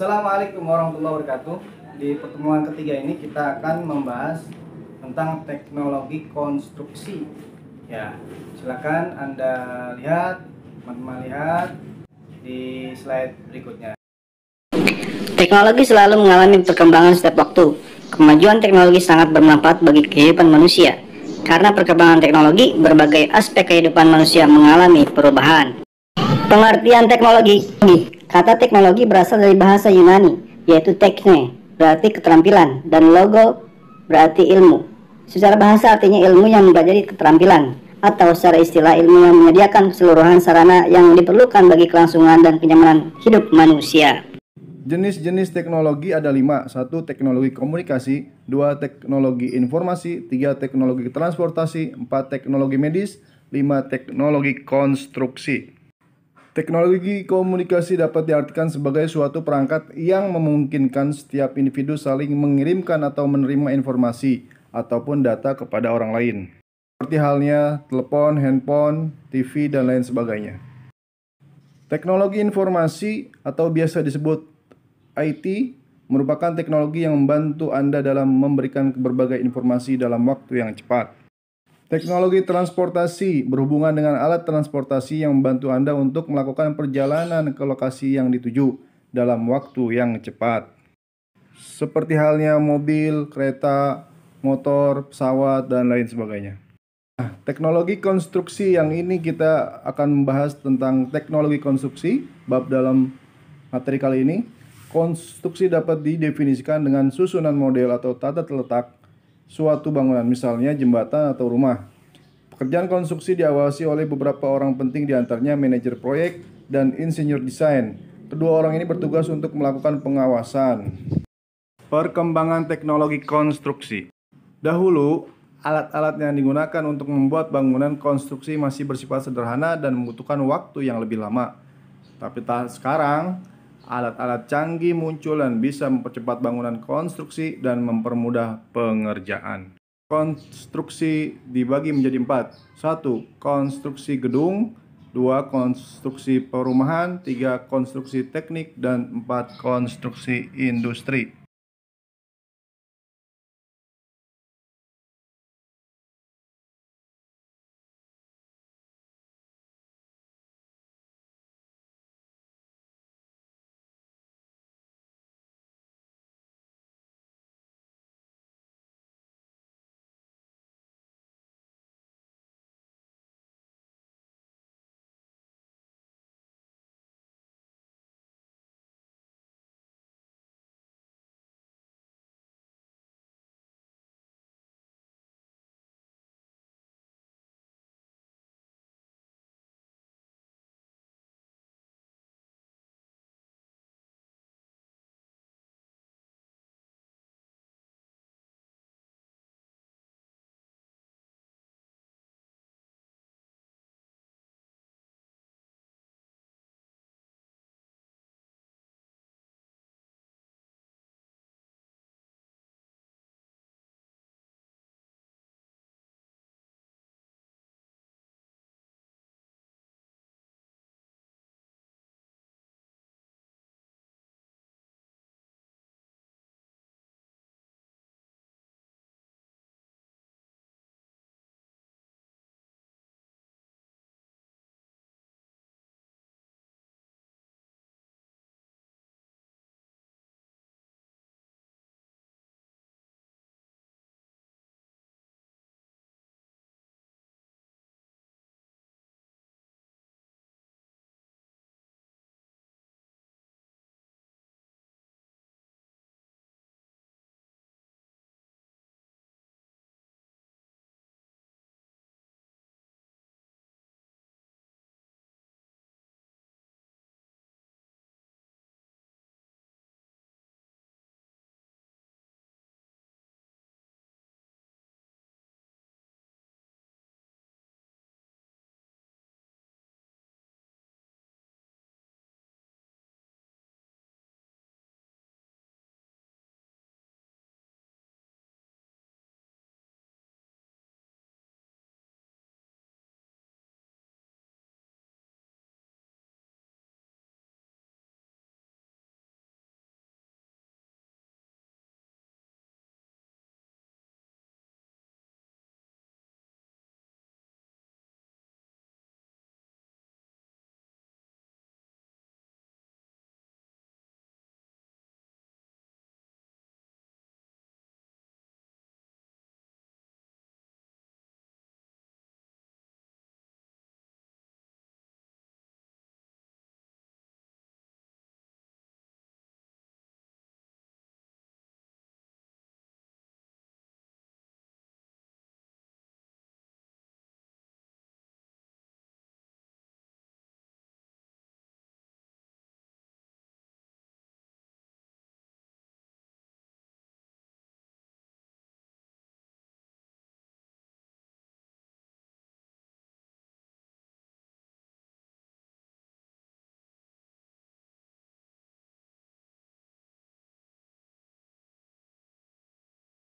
Assalamualaikum warahmatullahi wabarakatuh. Di pertemuan ketiga ini kita akan membahas tentang teknologi konstruksi. Ya, silakan Anda lihat, teman-teman lihat di slide berikutnya. Teknologi selalu mengalami perkembangan setiap waktu. Kemajuan teknologi sangat bermanfaat bagi kehidupan manusia. Karena perkembangan teknologi, berbagai aspek kehidupan manusia mengalami perubahan. Pengertian teknologi Kata teknologi berasal dari bahasa Yunani, yaitu tekne, berarti keterampilan, dan logo berarti ilmu. Secara bahasa artinya ilmu yang mempelajari keterampilan, atau secara istilah ilmu yang menyediakan keseluruhan sarana yang diperlukan bagi kelangsungan dan kenyamanan hidup manusia. Jenis-jenis teknologi ada lima. Satu teknologi komunikasi, dua teknologi informasi, tiga teknologi transportasi, empat teknologi medis, lima teknologi konstruksi. Teknologi komunikasi dapat diartikan sebagai suatu perangkat yang memungkinkan setiap individu saling mengirimkan atau menerima informasi ataupun data kepada orang lain. Seperti halnya telepon, handphone, TV, dan lain sebagainya. Teknologi informasi atau biasa disebut IT merupakan teknologi yang membantu Anda dalam memberikan berbagai informasi dalam waktu yang cepat. Teknologi transportasi berhubungan dengan alat transportasi yang membantu Anda untuk melakukan perjalanan ke lokasi yang dituju dalam waktu yang cepat. Seperti halnya mobil, kereta, motor, pesawat, dan lain sebagainya. Nah, teknologi konstruksi yang ini kita akan membahas tentang teknologi konstruksi bab dalam materi kali ini. Konstruksi dapat didefinisikan dengan susunan model atau tata terletak suatu bangunan, misalnya jembatan atau rumah. Pekerjaan konstruksi diawasi oleh beberapa orang penting diantaranya manajer proyek dan insinyur desain. Kedua orang ini bertugas untuk melakukan pengawasan. Perkembangan teknologi konstruksi. Dahulu, alat-alat yang digunakan untuk membuat bangunan konstruksi masih bersifat sederhana dan membutuhkan waktu yang lebih lama. Tapi sekarang, alat-alat canggih muncul dan bisa mempercepat bangunan konstruksi dan mempermudah pengerjaan. Konstruksi dibagi menjadi empat. Satu, konstruksi gedung. Dua, konstruksi perumahan. Tiga, konstruksi teknik. Dan empat, konstruksi industri.